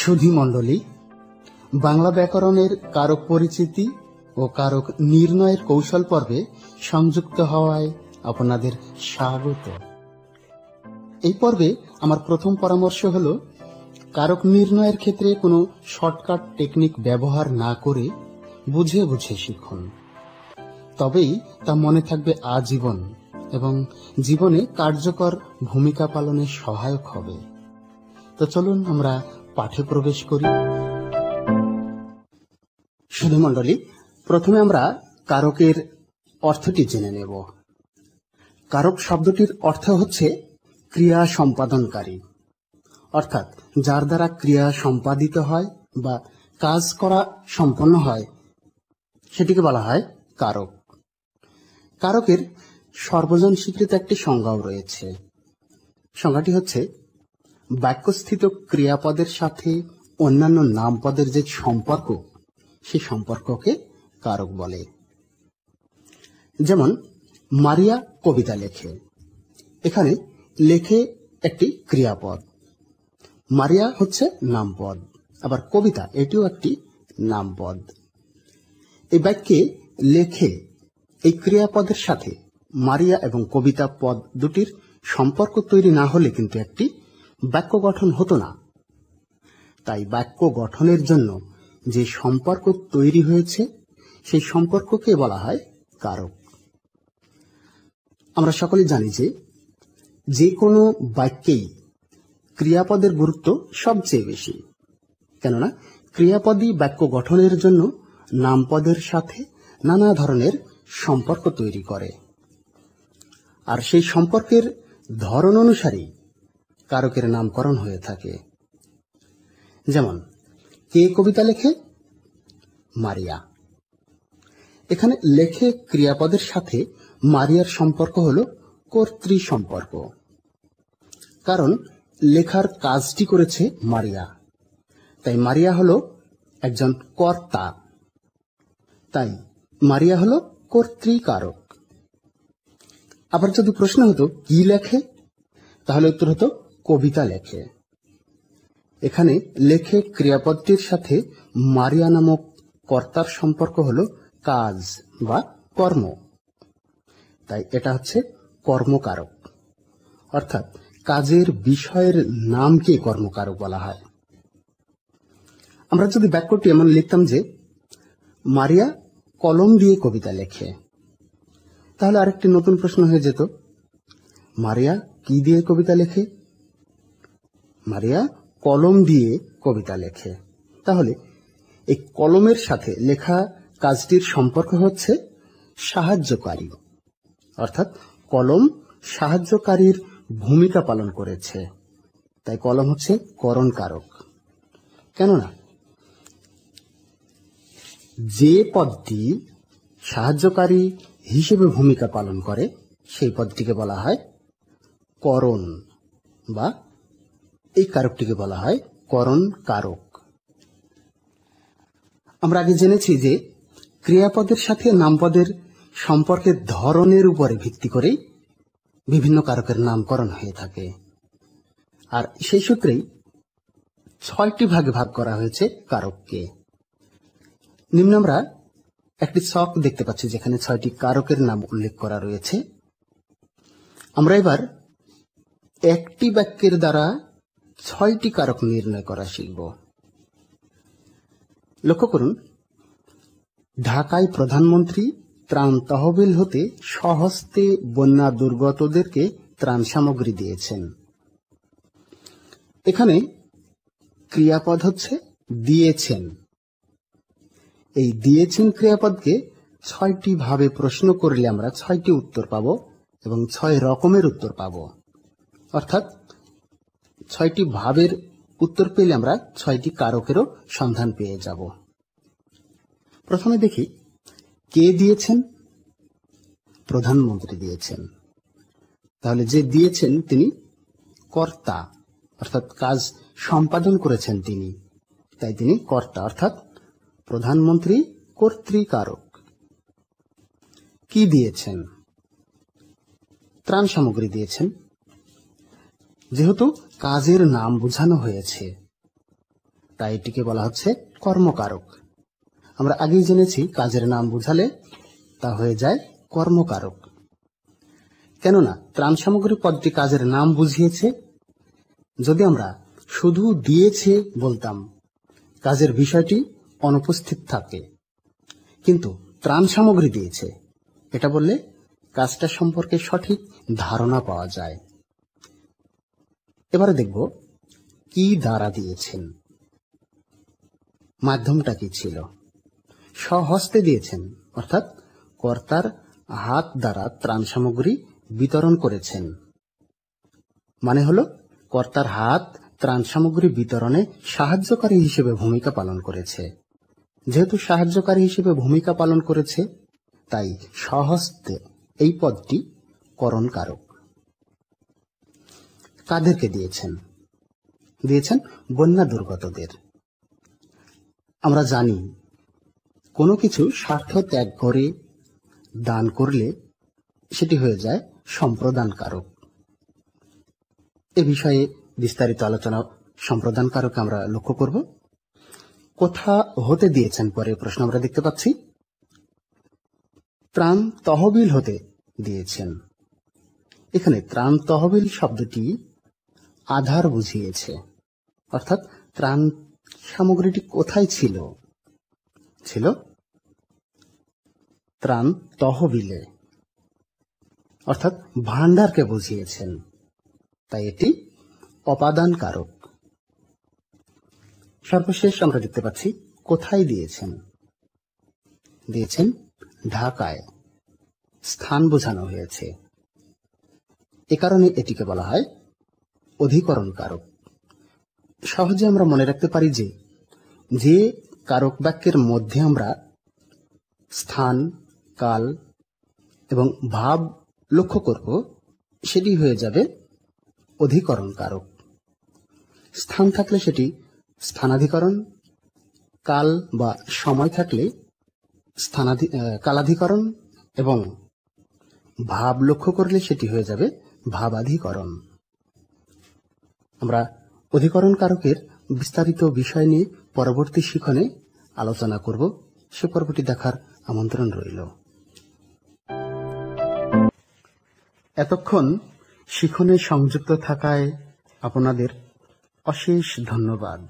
সুধী মণ্ডলী বাংলা ব্যাকরণের কারক পরিচিতি ও কারক নির্ণয়ের কৌশল পর্বে সংযুক্ত হওয়ায় আপনাদের স্বাগত এই পর্বে আমার প্রথম পরামর্শ হল কারক নির্ণয়ের ক্ষেত্রে কোনো শর্টকাট টেকনিক ব্যবহার না করে বুঝে বুঝে শিখুন তবেই তা মনে থাকবে আজীবন এবং জীবনে কার্যকর ভূমিকা পালনে সহায়ক হবে তো চলুন আমরা পাঠে প্রবেশ করি সুধুমণ্ডলী প্রথমে আমরা কারকের অর্থটি জেনে নেব কারক শব্দটির অর্থ হচ্ছে ক্রিয়া সম্পাদনকারী অর্থাৎ যার দ্বারা ক্রিয়া সম্পাদিত হয় বা কাজ করা সম্পন্ন হয় সেটিকে বলা হয় কারক কারকের সর্বজন স্বীকৃত একটি সংজ্ঞাও রয়েছে সংজ্ঞাটি হচ্ছে বাক্যস্থিত ক্রিয়াপদের সাথে অন্যান্য নামপদের যে সম্পর্ক সে সম্পর্ককে কারক বলে যেমন মারিয়া কবিতা লেখে এখানে লেখে একটি ক্রিয়াপদ মারিয়া হচ্ছে নামপদ আবার কবিতা এটিও একটি নামপদ এই বাক্যে লেখে এই ক্রিয়াপদের সাথে মারিয়া এবং কবিতা পদ দুটির সম্পর্ক তৈরি না হলে কিন্তু একটি বাক্য গঠন হতো না তাই বাক্য গঠনের জন্য যে সম্পর্ক তৈরি হয়েছে সেই সম্পর্ককে বলা হয় কারক আমরা সকলে জানি যে যে কোনো বাক্যেই ক্রিয়াপদের গুরুত্ব সবচেয়ে বেশি কেননা ক্রিয়াপদই বাক্য গঠনের জন্য নামপদের সাথে নানা ধরনের সম্পর্ক তৈরি করে আর সেই সম্পর্কের ধরন অনুসারেই কারকের নামকরণ হয়ে থাকে যেমন কে কবিতা লেখে মারিয়া এখানে লেখে ক্রিয়াপদের সাথে মারিয়ার সম্পর্ক হল কর্তৃ সম্পর্ক কারণ লেখার কাজটি করেছে মারিয়া তাই মারিয়া হল একজন কর্তা তাই মারিয়া হল কর্তৃকারক আবার যদি প্রশ্ন হতো কি লেখে তাহলে উত্তর হতো কবিতা লেখে এখানে লেখে ক্রিয়াপদটির সাথে মারিয়া নামক কর্তার সম্পর্ক হল কাজ বা কর্ম তাই এটা হচ্ছে কর্মকারক অর্থাৎ কাজের বিষয়ের নামকে কর্মকারক বলা হয় আমরা যদি বাক্যটি এমন লিখতাম যে মারিয়া কলম দিয়ে কবিতা লেখে তাহলে আরেকটি নতুন প্রশ্ন হয়ে যেত মারিয়া কি দিয়ে কবিতা লেখে মারিয়া কলম দিয়ে কবিতা লেখে তাহলে এই কলমের সাথে লেখা কাজটির সম্পর্ক হচ্ছে সাহায্যকারী অর্থাৎ কলম সাহায্যকারীর ভূমিকা পালন করেছে তাই কলম হচ্ছে করণকারক কেননা যে পদটি সাহায্যকারী হিসেবে ভূমিকা পালন করে সেই পদটিকে বলা হয় করণ বা এই কারকটিকে বলা হয় করণ কারক আমরা আগে জেনেছি যে ক্রিয়াপদের সাথে নামপদের সম্পর্কের ধরনের উপরে ভিত্তি করে বিভিন্ন কারকের নামকরণ হয়ে থাকে আর সেই সূত্রেই ছয়টি ভাগে ভাগ করা হয়েছে কারককে নিম্ন আমরা একটি ছক দেখতে পাচ্ছি যেখানে ছয়টি কারকের নাম উল্লেখ করা রয়েছে আমরা এবার একটি বাক্যের দ্বারা ছয়টি কারক নির্ণয় করা শিখব লক্ষ্য করুন ঢাকায় প্রধানমন্ত্রী ত্রাণ তহবিল হতে সহস্তে বন্যা দুর্গতদেরকে ত্রাণ সামগ্রী দিয়েছেন এখানে ক্রিয়াপদ হচ্ছে দিয়েছেন এই দিয়েছেন ক্রিয়াপদকে ছয়টি ভাবে প্রশ্ন করলে আমরা ছয়টি উত্তর পাব এবং ছয় রকমের উত্তর পাব অর্থাৎ ছয়টি ভাবের উত্তর পেলে আমরা ছয়টি কারকেরও সন্ধান পেয়ে যাব প্রথমে দেখি কে দিয়েছেন প্রধানমন্ত্রী দিয়েছেন তাহলে যে দিয়েছেন তিনি কর্তা অর্থাৎ কাজ সম্পাদন করেছেন তিনি তাই তিনি কর্তা অর্থাৎ প্রধানমন্ত্রী কর্তৃকারক কি দিয়েছেন ত্রাণ সামগ্রী দিয়েছেন যেহেতু কাজের নাম বোঝানো হয়েছে তাই এটিকে বলা হচ্ছে কর্মকারক আমরা আগেই জেনেছি কাজের নাম বোঝালে তা হয়ে যায় কর্মকারক কেননা ত্রাণ সামগ্রী পদটি কাজের নাম বুঝিয়েছে যদি আমরা শুধু দিয়েছে বলতাম কাজের বিষয়টি অনুপস্থিত থাকে কিন্তু ত্রাণ সামগ্রী দিয়েছে এটা বললে কাজটা সম্পর্কে সঠিক ধারণা পাওয়া যায় এবারে দেখব কি দ্বারা দিয়েছেন মাধ্যমটা কি ছিল সহস্তে দিয়েছেন অর্থাৎ কর্তার হাত দ্বারা ত্রাণ সামগ্রী বিতরণ করেছেন মানে হলো কর্তার হাত ত্রাণ সামগ্রী বিতরণে সাহায্যকারী হিসেবে ভূমিকা পালন করেছে যেহেতু সাহায্যকারী হিসেবে ভূমিকা পালন করেছে তাই সহস্তে এই পদটি করণ কারক কাদেরকে দিয়েছেন দিয়েছেন বন্যা দুর্গতদের আমরা জানি কোনো কিছু স্বার্থ ত্যাগ করে দান করলে সেটি হয়ে যায় সম্প্রদান কারক এ বিষয়ে বিস্তারিত আলোচনা সম্প্রদান কারক আমরা লক্ষ্য করব কোথা হতে দিয়েছেন পরে প্রশ্ন আমরা দেখতে পাচ্ছি ত্রাণ তহবিল হতে দিয়েছেন এখানে ত্রাণ তহবিল শব্দটি আধার বুঝিয়েছে অর্থাৎ ত্রাণ সামগ্রীটি কোথায় ছিল ছিল ত্রাণ তহবিলে অর্থাৎ ভান্ডারকে বুঝিয়েছেন তাই এটি অপাদান কারক সর্বশেষ আমরা দেখতে পাচ্ছি কোথায় দিয়েছেন দিয়েছেন ঢাকায় স্থান বোঝানো হয়েছে এ কারণে এটিকে বলা হয় অধিকরণ কারক সহজে আমরা মনে রাখতে পারি যে যে কারক বাক্যের মধ্যে আমরা স্থান কাল এবং ভাব লক্ষ্য করব সেটি হয়ে যাবে অধিকরণ কারক স্থান থাকলে সেটি স্থানাধিকরণ কাল বা সময় থাকলে স্থানাধি কালাধিকরণ এবং ভাব লক্ষ্য করলে সেটি হয়ে যাবে ভাবাধিকরণ আমরা অধিকরণ কারকের বিস্তারিত বিষয় নিয়ে পরবর্তী শিখনে আলোচনা করব সে পর্বটি দেখার আমন্ত্রণ রইল এতক্ষণ শিখনে সংযুক্ত থাকায় আপনাদের অশেষ ধন্যবাদ